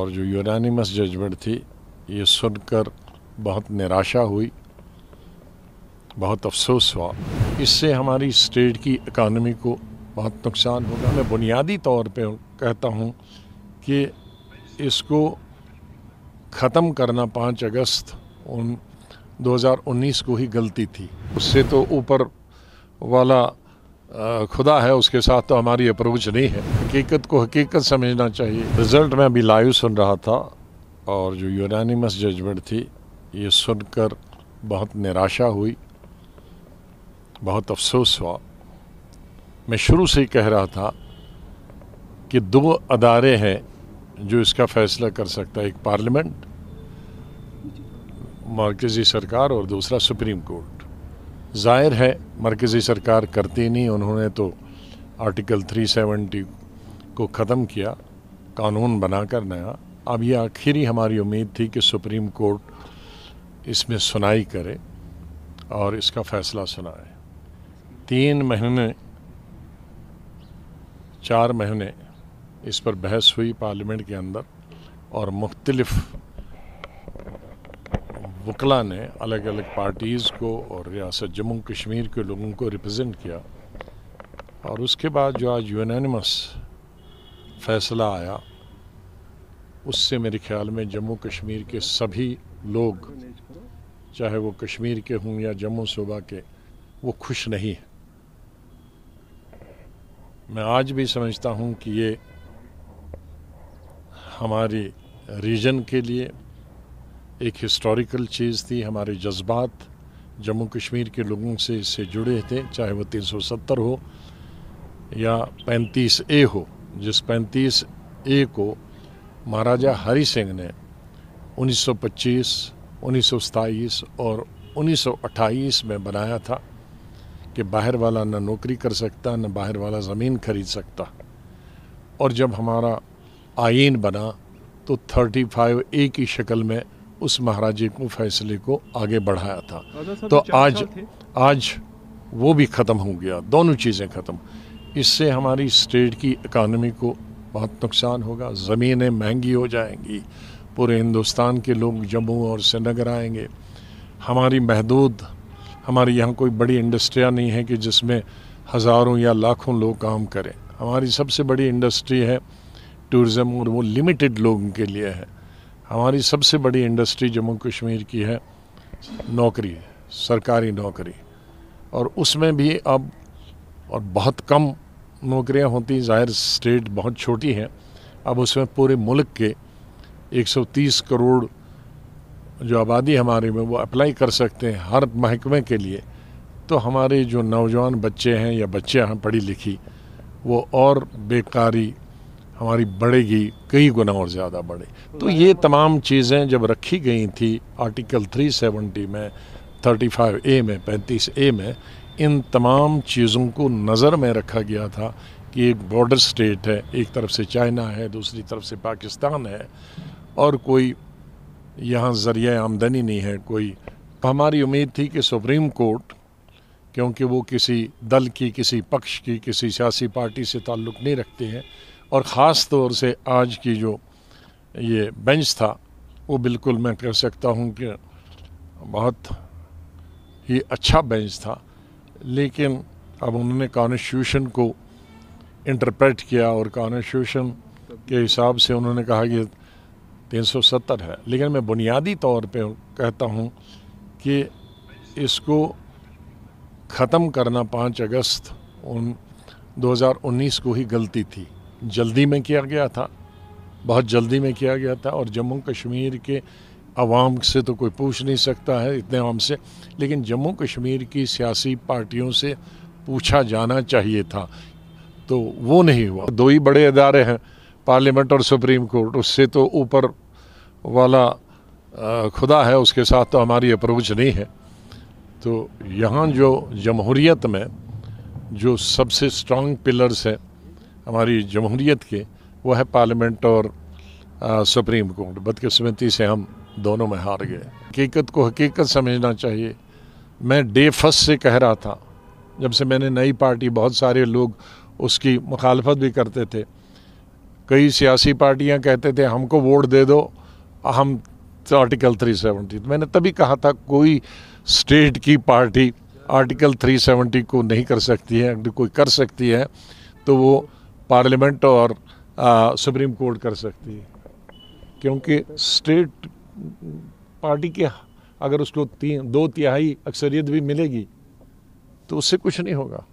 और जो unanimous judgement थी ये सुनकर बहुत निराशा हुई बहुत अफसोस हुआ इससे हमारी स्टेट की इकानमी को बहुत नुकसान होगा मैं बुनियादी तौर पे कहता हूँ कि इसको ख़त्म करना पाँच अगस्त उन 2019 को ही गलती थी उससे तो ऊपर वाला खुदा है उसके साथ तो हमारी अप्रोच नहीं है हकीकत को हकीकत समझना चाहिए रिजल्ट में अभी लाइव सुन रहा था और जो यूनानिमस जजमेंट थी ये सुनकर बहुत निराशा हुई बहुत अफसोस हुआ मैं शुरू से ही कह रहा था कि दो अदारे हैं जो इसका फैसला कर सकता है एक पार्लियामेंट मरकज़ी सरकार और दूसरा सुप्रीम कोर्ट ज़ाहिर है मरकज़ी सरकार करती नहीं उन्होंने तो आर्टिकल 370 को ख़त्म किया कानून बनाकर नया अब यह आखिरी हमारी उम्मीद थी कि सुप्रीम कोर्ट इसमें सुनाई करे और इसका फ़ैसला सुनाए तीन महीने चार महीने इस पर बहस हुई पार्लियामेंट के अंदर और मुख्तलफ़ वकला ने अलग अलग पार्टीज़ को और रियासत जम्मू कश्मीर के लोगों को रिप्रेजेंट किया और उसके बाद जो आज यूनानिमस फैसला आया उससे मेरे ख्याल में जम्मू कश्मीर के सभी लोग चाहे वो कश्मीर के हों या जम्मू सूबा के वो खुश नहीं है मैं आज भी समझता हूँ कि ये हमारी रीजन के लिए एक हिस्टोरिकल चीज़ थी हमारे जज्बात जम्मू कश्मीर के लोगों से इससे जुड़े थे चाहे वो 370 हो या 35 ए हो जिस 35 ए को महाराजा हरि सिंह ने 1925, 1927 और 1928 में बनाया था कि बाहर वाला न नौकरी कर सकता ना बाहर वाला ज़मीन खरीद सकता और जब हमारा आइन बना तो 35 ए की शक्ल में उस महाराजे को फैसले को आगे बढ़ाया था तो आज आज वो भी ख़त्म हो गया दोनों चीज़ें ख़त्म इससे हमारी स्टेट की इकानमी को बहुत नुकसान होगा ज़मीनें महंगी हो जाएंगी पूरे हिंदुस्तान के लोग जम्मू और श्रीनगर आएंगे हमारी महदूद हमारे यहाँ कोई बड़ी इंडस्ट्रियाँ नहीं है कि जिसमें हज़ारों या लाखों लोग काम करें हमारी सबसे बड़ी इंडस्ट्री है टूरिज़्म और वो लिमिटेड लोगों के लिए है हमारी सबसे बड़ी इंडस्ट्री जम्मू कश्मीर की है नौकरी सरकारी नौकरी और उसमें भी अब और बहुत कम नौकरियां होती ज़ाहिर स्टेट बहुत छोटी है अब उसमें पूरे मुल्क के 130 करोड़ जो आबादी हमारे में वो अप्लाई कर सकते हैं हर महकमे के लिए तो हमारे जो नौजवान बच्चे हैं या बच्चे हैं पढ़ी लिखी वो और बेकारी हमारी बढ़ेगी कई गुना और ज़्यादा बढ़े तो ये तमाम चीज़ें जब रखी गई थी आर्टिकल 370 में 35 ए में 35 ए में इन तमाम चीज़ों को नज़र में रखा गया था कि एक बॉर्डर स्टेट है एक तरफ से चाइना है दूसरी तरफ से पाकिस्तान है और कोई यहाँ ज़रिया आमदनी नहीं है कोई हमारी उम्मीद थी कि सुप्रीम कोर्ट क्योंकि वो किसी दल की किसी पक्ष की किसी सियासी पार्टी से ताल्लुक़ नहीं रखते हैं और ख़ास तौर से आज की जो ये बेंच था वो बिल्कुल मैं कह सकता हूँ कि बहुत ही अच्छा बेंच था लेकिन अब उन्होंने कॉन्स्टिट्यूशन को इंटरप्रेट किया और कॉन्स्टिट्यूशन के हिसाब से उन्होंने कहा कि 370 है लेकिन मैं बुनियादी तौर पे कहता हूँ कि इसको ख़त्म करना 5 अगस्त उन 2019 को ही गलती थी जल्दी में किया गया था बहुत जल्दी में किया गया था और जम्मू कश्मीर के आवाम से तो कोई पूछ नहीं सकता है इतने आवाम से लेकिन जम्मू कश्मीर की सियासी पार्टियों से पूछा जाना चाहिए था तो वो नहीं हुआ दो ही बड़े अदारे हैं पार्लियामेंट और सुप्रीम कोर्ट उससे तो ऊपर वाला खुदा है उसके साथ तो हमारी अप्रोच नहीं है तो यहाँ जो जमहूरीत में जो सबसे स्ट्रांग पिलर्स हैं हमारी जमहूरीत के वो है पार्लियामेंट और आ, सुप्रीम कोर्ट बदकस्मती से हम दोनों में हार गए हकीकत को हकीकत समझना चाहिए मैं डे फर्स्ट से कह रहा था जब से मैंने नई पार्टी बहुत सारे लोग उसकी मुखालफत भी करते थे कई सियासी पार्टियां कहते थे हमको वोट दे दो हम आर्टिकल 370 मैंने तभी कहा था कोई स्टेट की पार्टी आर्टिकल 370 को नहीं कर सकती है अगर कोई कर सकती है तो वो पार्लियामेंट और आ, सुप्रीम कोर्ट कर सकती है क्योंकि स्टेट पार्टी के अगर उसको तीन दो तिहाई अक्सरियत भी मिलेगी तो उससे कुछ नहीं होगा